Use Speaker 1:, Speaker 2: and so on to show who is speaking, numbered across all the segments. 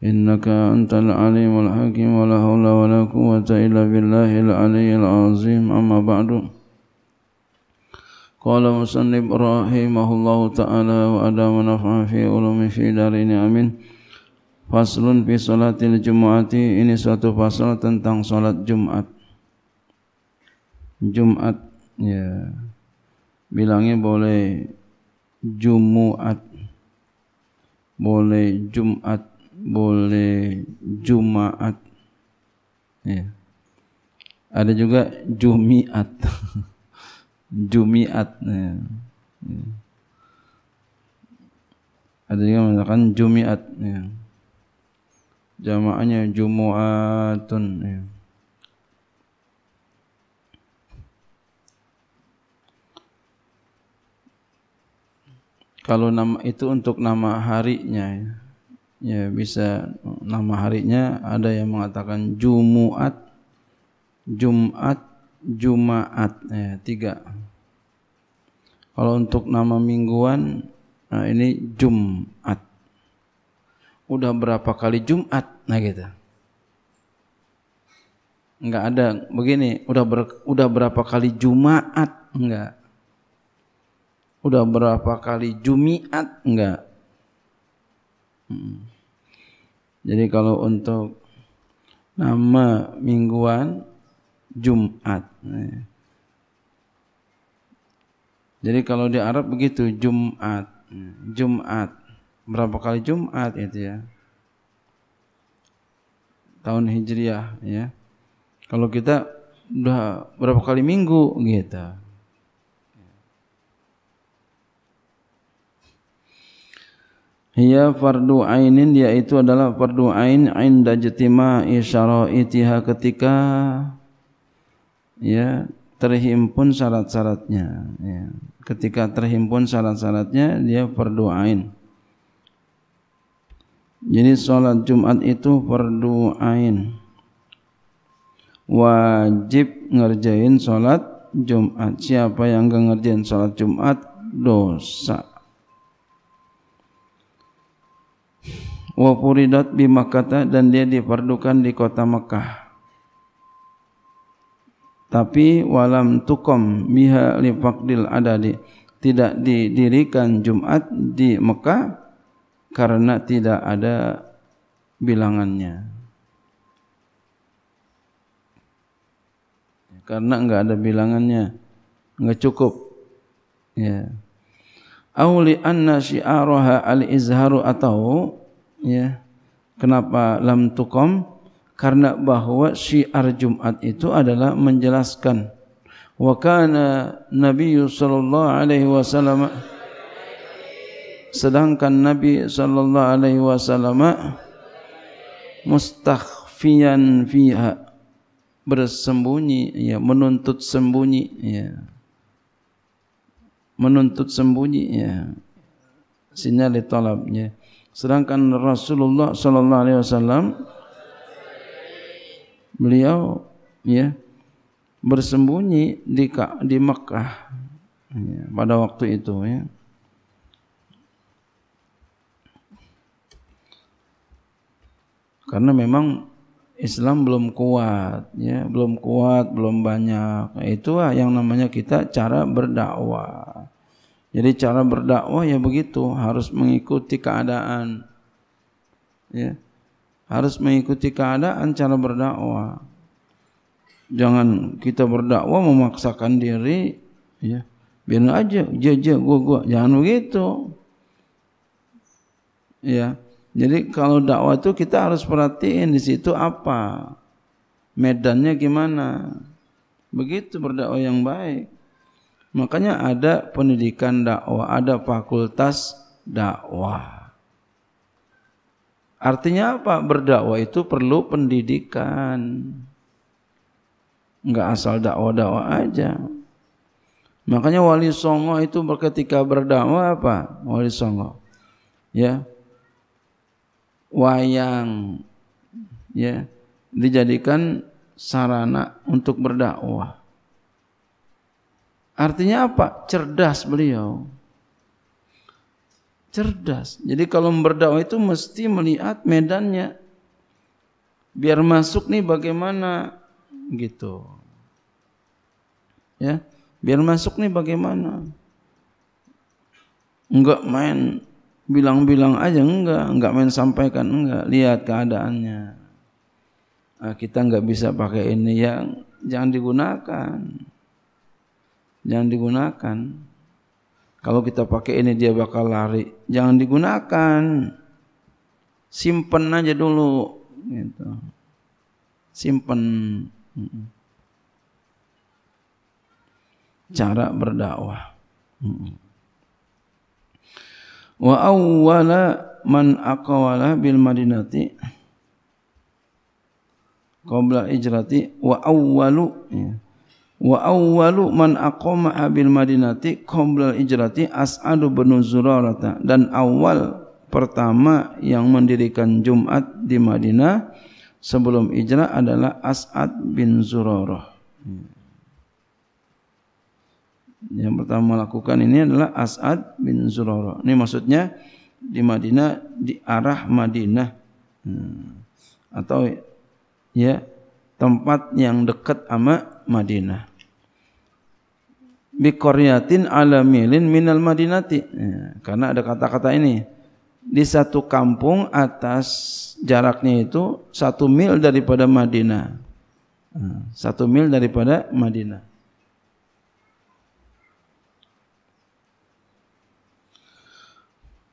Speaker 1: إنك أنت العليم الحكيم ولا حول ولا قوة إلا بالله العلي العظيم أما بعد قال مسنب رحمه الله تعالى وأدام نفع في علوم في دارين آمين Faslun fi salatil jumu'ati Ini suatu pasal tentang salat Jumat Jumat ya Bilangnya boleh Jumu'at Boleh Jumat boleh Jumaat ya. ada juga Jumiat Jumiat ya. ada juga mengatakan Jumiat ya. jamaahnya Jumuatun ya. kalau nama itu untuk nama harinya ya ya bisa nama harinya ada yang mengatakan Jumuat Jumat Jumaat ya, tiga kalau untuk nama mingguan nah ini Jumat udah berapa kali Jumat nah gitu enggak ada begini udah ber, udah berapa kali Jumaat enggak udah berapa kali Jumiat enggak jadi kalau untuk nama mingguan Jumat. Nah. Jadi kalau di Arab begitu Jumat, nah, Jumat. Berapa kali Jumat itu ya? Tahun Hijriah ya. Kalau kita udah berapa kali minggu gitu. Hiya fardu ainin yaitu adalah fardu ain inda jtima'i itiha ketika ya terhimpun syarat-syaratnya ya. ketika terhimpun syarat-syaratnya dia fardu ain jadi salat Jumat itu fardu ain wajib ngerjain salat Jumat siapa yang enggak ngerjain salat Jumat dosa wa furidat bi Makkah dan dia diperdukan di kota Mekah. Tapi walam tukom biha lipakdil ada adadi tidak didirikan Jumat di Mekah karena tidak ada bilangannya. Karena enggak ada bilangannya, enggak cukup. Ya. Auli anna syi'araha al-izharu atau ya kenapa lam tukom karena bahwa syiar Jumat itu adalah menjelaskan wa kana nabi sallallahu alaihi wasallam sedangkan nabi sallallahu alaihi wasallam mustakhfiyan fiha bersembunyi ya menuntut sembunyi ya menuntut sembunyi ya sinyal talabnya Sedangkan Rasulullah sallallahu alaihi wasallam beliau ya bersembunyi di di Mekah ya, pada waktu itu ya. Karena memang Islam belum kuat ya, belum kuat, belum banyak. Itulah itu yang namanya kita cara berdakwah. Jadi cara berdakwah ya begitu, harus mengikuti keadaan. Ya. Harus mengikuti keadaan cara berdakwah. Jangan kita berdakwah memaksakan diri, ya. Biar aja, jaja gua gua, jangan begitu. Ya. Jadi kalau dakwah itu kita harus perhatiin di situ apa. Medannya gimana? Begitu berdakwah yang baik. Makanya ada pendidikan dakwah, ada fakultas dakwah. Artinya apa? Berdakwah itu perlu pendidikan. Enggak asal dakwah-dakwah aja. Makanya wali songo itu ketika berdakwah apa? Wali songo. Ya. Wayang ya dijadikan sarana untuk berdakwah. Artinya apa? Cerdas beliau. Cerdas. Jadi kalau berdakwah itu mesti melihat medannya. Biar masuk nih bagaimana gitu. Ya, biar masuk nih bagaimana. Enggak main bilang-bilang aja enggak, enggak main sampaikan enggak, lihat keadaannya. Nah, kita enggak bisa pakai ini yang jangan digunakan. Jangan digunakan. Kalau kita pakai ini dia bakal lari. Jangan digunakan. Simpen aja dulu gitu. Simpen. Cara berdakwah. Wa awwala man aqawala bil Madinati Qobla ijrati wa awwalu ya Wa awwalu man aqama habil madinati qabla hijrati as'adu bin zurarata dan awal pertama yang mendirikan Jumat di Madinah sebelum Ijra adalah As'ad bin Zurarah. Hmm. Yang pertama melakukan ini adalah As'ad bin Zurarah. Ini maksudnya di Madinah di arah Madinah hmm. atau ya tempat yang dekat sama Madinah. Bikoriatin ala milin al madinati. Ya, karena ada kata-kata ini. Di satu kampung atas jaraknya itu satu mil daripada Madinah. Ya, satu mil daripada Madinah.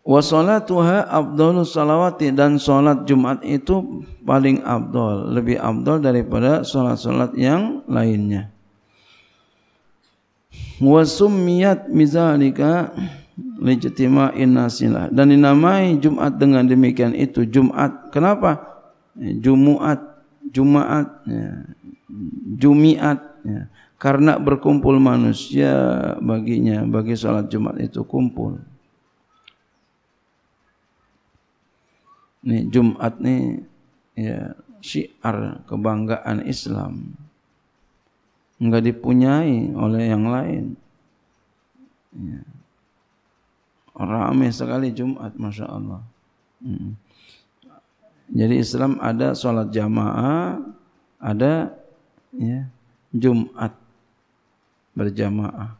Speaker 1: Wa salatuha abdulus salawati dan salat Jumat itu paling abdul, lebih abdul daripada salat-salat yang lainnya wa summiyat mizalika lijtima'in nasilah dan dinamai Jumat dengan demikian itu Jumat kenapa eh, Jumuat Jumaat ya. Jumiat ya. karena berkumpul manusia baginya bagi salat Jumat itu kumpul Nih Jumat nih, ya syiar kebanggaan Islam. enggak dipunyai oleh yang lain. Ya. Ramai sekali Jumat, masya Allah. Hmm. Jadi Islam ada sholat jamaah, ada ya, Jumat berjamaah.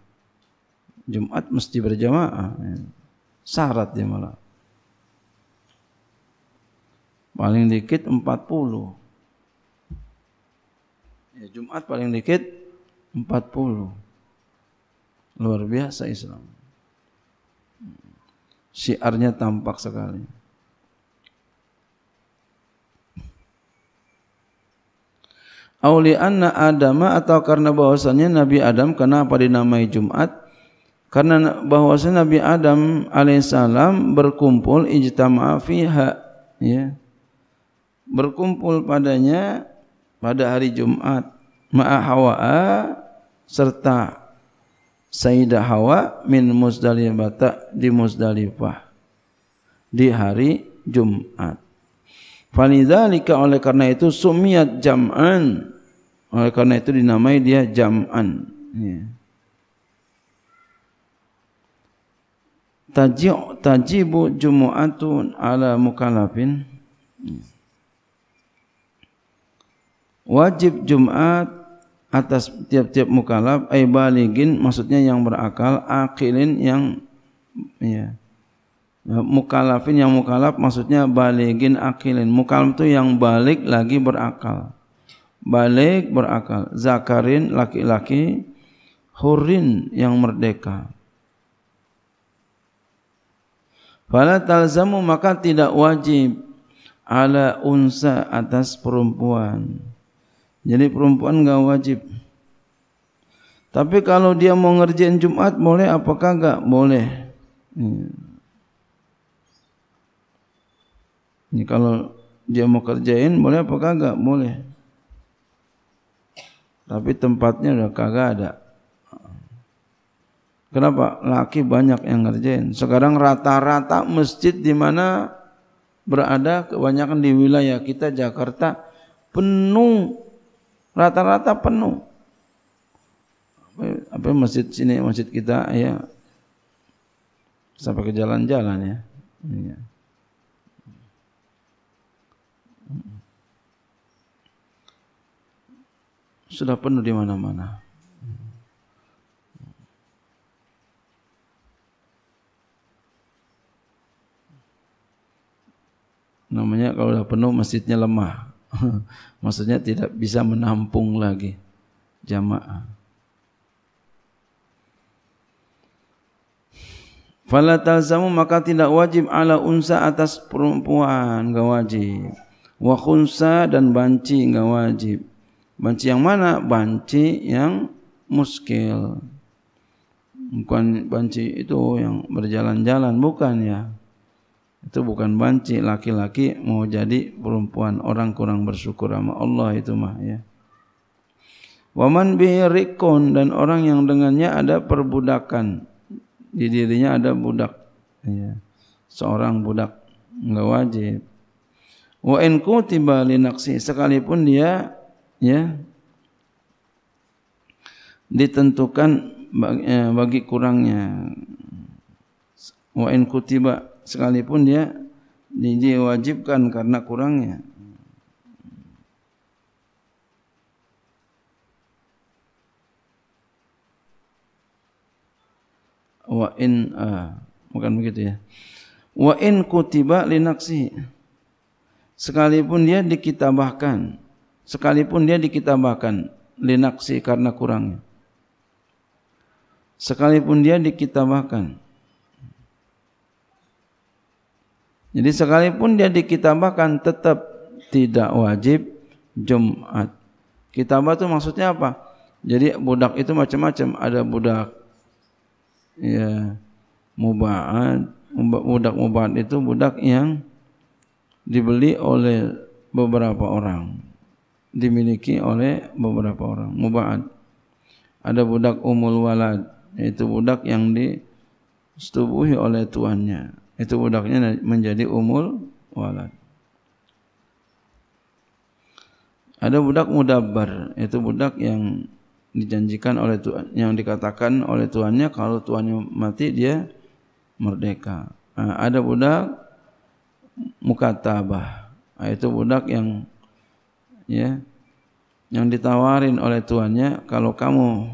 Speaker 1: Jumat mesti berjamaah. Ya. Syarat dia malah. Paling dikit 40. Ya, Jumat paling dikit 40. Luar biasa Islam. Syiarnya tampak sekali. Auli anna Adama atau karena bahwasannya Nabi Adam kenapa dinamai Jumat? Karena bahwasanya Nabi Adam alaihissalam berkumpul ijtama'a fiha ya. Berkumpul padanya pada hari Jumat ma'a serta Sayyidah Hawa min Muzdalifah di Muzdalifah di hari Jumat. Falidzalika oleh karena itu sumiyat jam'an. Oleh karena itu dinamai dia jam'an. Ya. Tajibu, tajibu jumu'atun ala mukallafin. Ya. Wajib Jumat atas tiap-tiap mukalaf ay baligin maksudnya yang berakal akilin yang ya mukalafin yang mukalaf maksudnya baligin akilin mukalaf itu yang balik lagi berakal balik berakal zakarin laki-laki hurin yang merdeka fala talzamu maka tidak wajib ala unsa atas perempuan jadi perempuan enggak wajib. Tapi kalau dia mau ngerjain Jumat boleh Apakah kagak? Boleh. Iya. Ini kalau dia mau kerjain boleh Apakah kagak? Boleh. Tapi tempatnya udah kagak ada. Kenapa? Laki banyak yang ngerjain. Sekarang rata-rata masjid di mana berada kebanyakan di wilayah kita Jakarta penuh rata-rata penuh apa ya? Ya? masjid sini masjid kita ya sampai ke jalan-jalan ya. ya. Sudah penuh di mana-mana. Namanya kalau sudah penuh masjidnya lemah. maksudnya tidak bisa menampung lagi jamaah fala talzamu maka tidak wajib ala unsa atas perempuan enggak wajib wa khunsa dan banci enggak wajib banci yang mana banci yang muskil bukan banci itu yang berjalan-jalan bukan ya itu bukan banci laki-laki mau jadi perempuan orang kurang bersyukur sama Allah itu mah ya waman bihirikun dan orang yang dengannya ada perbudakan di dirinya ada budak ya. seorang budak enggak wajib wa in kutiba linaksi sekalipun dia ya ditentukan bagi, eh, bagi kurangnya wa in kutiba sekalipun dia diwajibkan karena kurangnya. Wa in uh, bukan begitu ya. Wa in kutiba linaksi sekalipun dia dikitabahkan, sekalipun dia dikitabahkan linaksi karena kurangnya. Sekalipun dia dikitabahkan, Jadi sekalipun dia dikitabahkan tetap tidak wajib Jumat. Kitabah itu maksudnya apa? Jadi budak itu macam-macam. Ada budak ya mubahat. Budak mubahat itu budak yang dibeli oleh beberapa orang. Dimiliki oleh beberapa orang. mubahat. Ada budak umul walad. Yaitu budak yang disetubuhi oleh tuannya itu budaknya menjadi umul walad. Ada budak mudabar, itu budak yang dijanjikan oleh Tuhan, yang dikatakan oleh tuannya kalau tuannya mati dia merdeka. Nah, ada budak mukatabah, nah, itu budak yang ya yang ditawarin oleh tuannya kalau kamu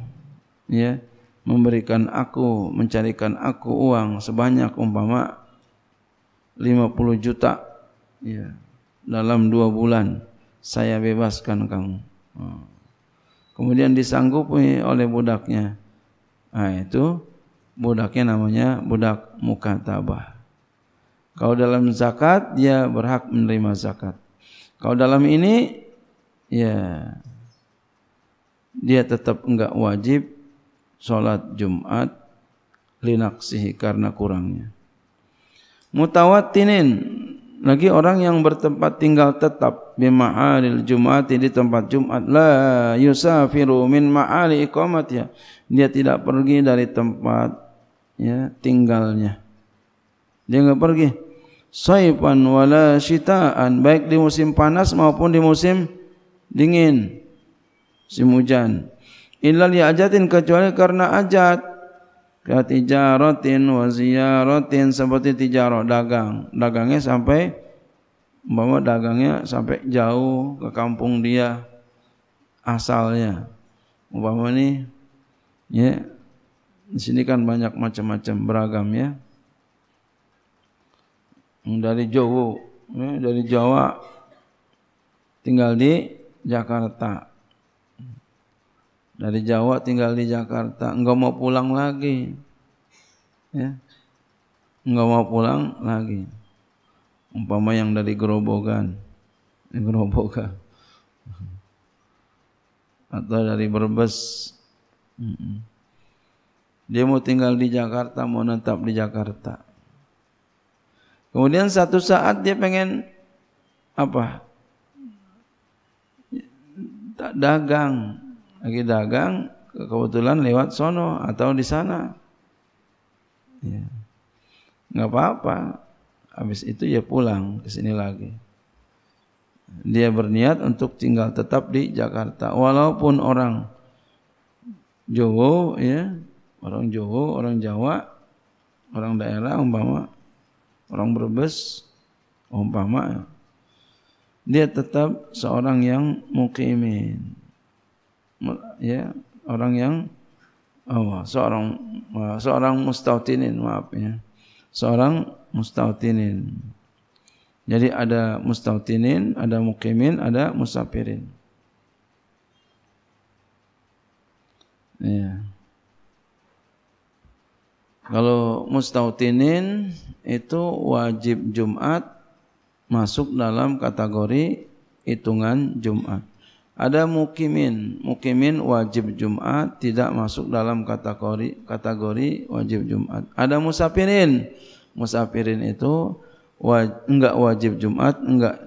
Speaker 1: ya memberikan aku mencarikan aku uang sebanyak umpama 50 juta ya dalam dua bulan saya bebaskan kamu oh. kemudian disanggupi oleh budaknya nah itu budaknya namanya budak mukatabah kalau dalam zakat dia berhak menerima zakat kalau dalam ini ya dia tetap enggak wajib sholat Jumat linaksihi karena kurangnya mutawatinin lagi orang yang bertempat tinggal tetap bi mahalil jumat di tempat jumat la yusafiru min mahali ya dia tidak pergi dari tempat ya tinggalnya dia enggak pergi saifan wala syitaan baik di musim panas maupun di musim dingin musim hujan illal ya'jatin kecuali karena ajat Ketijarotin, waziyarotin seperti tijarot dagang dagangnya sampai bahwa dagangnya sampai jauh ke kampung dia asalnya umpama ini ya di sini kan banyak macam-macam beragam ya hmm, dari Jawa ya, dari Jawa tinggal di Jakarta dari Jawa tinggal di Jakarta, enggak mau pulang lagi. Ya. Enggak mau pulang lagi. Umpama yang dari Gerobogan, eh, Gerobogan. Atau dari Brebes. Dia mau tinggal di Jakarta, mau tetap di Jakarta. Kemudian satu saat dia pengen apa? Tak Dagang, lagi dagang kebetulan lewat sono atau di sana ya. nggak apa-apa habis itu ya pulang ke sini lagi dia berniat untuk tinggal tetap di Jakarta walaupun orang Jowo ya orang Jowo orang Jawa orang daerah umpama orang Brebes umpama dia tetap seorang yang mukimin ya orang yang oh, seorang seorang mustautinin maaf ya. Seorang mustautinin. Jadi ada mustautinin, ada mukimin, ada musafirin. Ya. Kalau mustautinin itu wajib Jumat masuk dalam kategori hitungan Jumat. Ada mukimin, mukimin wajib Jumat tidak masuk dalam kategori kategori wajib Jumat. Ada musafirin, musafirin itu waj, enggak wajib Jumat, enggak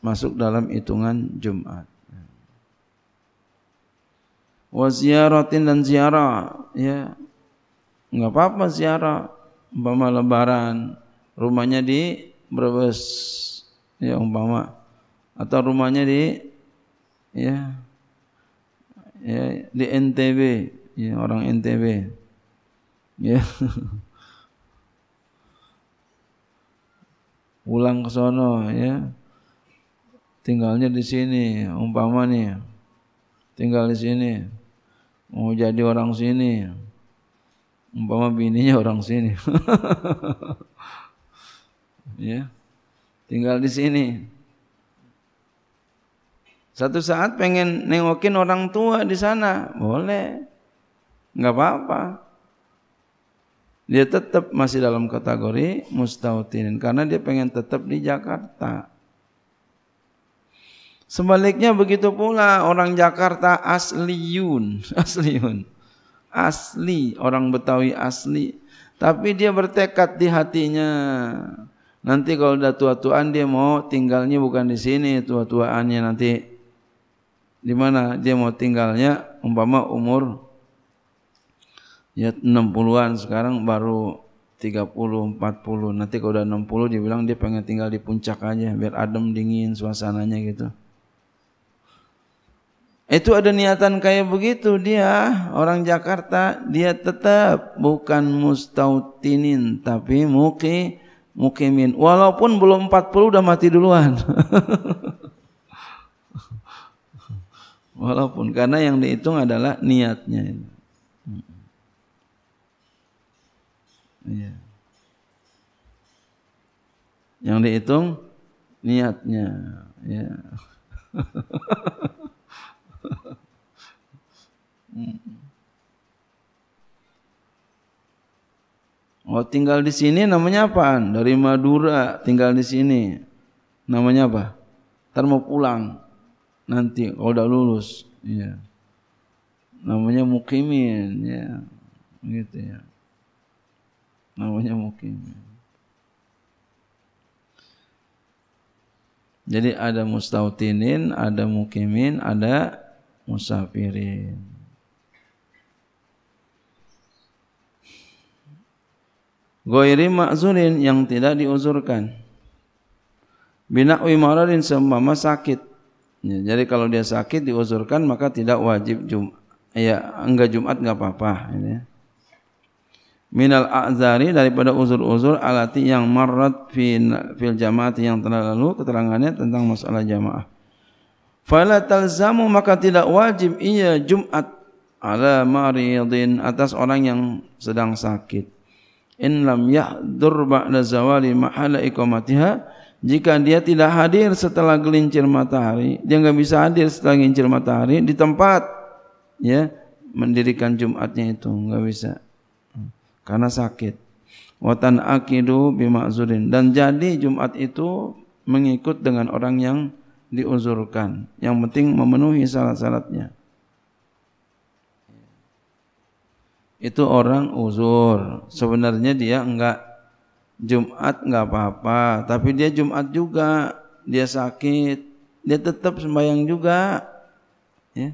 Speaker 1: masuk dalam hitungan Jumat. Waziaratin dan ziarah, ya enggak apa-apa ziarah, umpama Lebaran, rumahnya di Brebes, ya umpama, atau rumahnya di ya ya di NTB ya orang NTB ya pulang ke sono ya tinggalnya di sini umpama nih tinggal di sini mau jadi orang sini umpama bininya orang sini ya tinggal di sini satu saat pengen nengokin orang tua di sana, boleh. Enggak apa-apa. Dia tetap masih dalam kategori mustautinin karena dia pengen tetap di Jakarta. Sebaliknya begitu pula orang Jakarta asliun, asliun. Asli, orang Betawi asli. Tapi dia bertekad di hatinya. Nanti kalau udah tua-tuaan dia mau tinggalnya bukan di sini, tua-tuaannya nanti di mana dia mau tinggalnya umpama umur ya 60-an sekarang baru 30 40 nanti kalau udah 60 dia bilang dia pengen tinggal di puncak aja biar adem dingin suasananya gitu itu ada niatan kayak begitu dia orang Jakarta dia tetap bukan mustautinin tapi muki mukimin walaupun belum 40 udah mati duluan Walaupun karena yang dihitung adalah niatnya ini, Ya. Yang dihitung niatnya, ya. Oh tinggal di sini namanya apa? Dari Madura tinggal di sini. Namanya apa? Ntar mau pulang nanti kalau udah lulus ya namanya mukimin ya gitu ya namanya mukimin jadi ada mustautinin ada mukimin ada musafirin Goiri makzulin yang tidak diuzurkan. Binakwi maradin seumpama sakit. Ya, jadi kalau dia sakit diuzurkan maka tidak wajib jum ya enggak Jumat enggak apa-apa ya. Minal a'zari daripada uzur-uzur alati yang marrat fi fil jamaah yang telah lalu keterangannya tentang masalah jamaah. Fala talzamu maka tidak wajib iya Jumat ala maridin atas orang yang sedang sakit. In lam yahdur ba'da zawali mahala iqamatiha Jika dia tidak hadir setelah gelincir matahari, dia nggak bisa hadir setelah gelincir matahari di tempat ya mendirikan Jumatnya itu nggak bisa karena sakit. Watan akidu bimakzurin dan jadi Jumat itu mengikut dengan orang yang diuzurkan. Yang penting memenuhi syarat-syaratnya. Itu orang uzur. Sebenarnya dia enggak Jumat nggak apa-apa, tapi dia Jumat juga, dia sakit, dia tetap sembahyang juga, ya.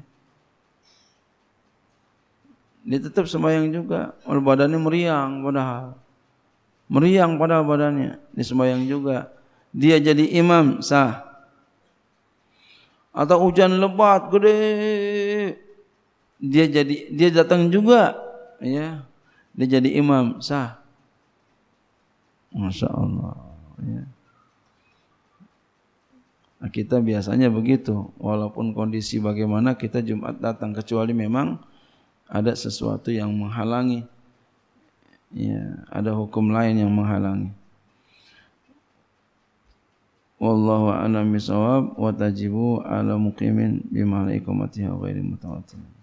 Speaker 1: Dia tetap sembahyang juga, walau badannya meriang padahal. Meriang padahal badannya, dia sembahyang juga. Dia jadi imam sah. Atau hujan lebat gede, dia jadi dia datang juga, ya. Dia jadi imam sah. Masya Allah. Ya. Nah, kita biasanya begitu, walaupun kondisi bagaimana kita Jumat datang kecuali memang ada sesuatu yang menghalangi. Ya, ada hukum lain yang menghalangi. Wallahu a'lam bisawab wa tajibu ala muqimin bi ma'alaikumatiha ghairi mutawatir.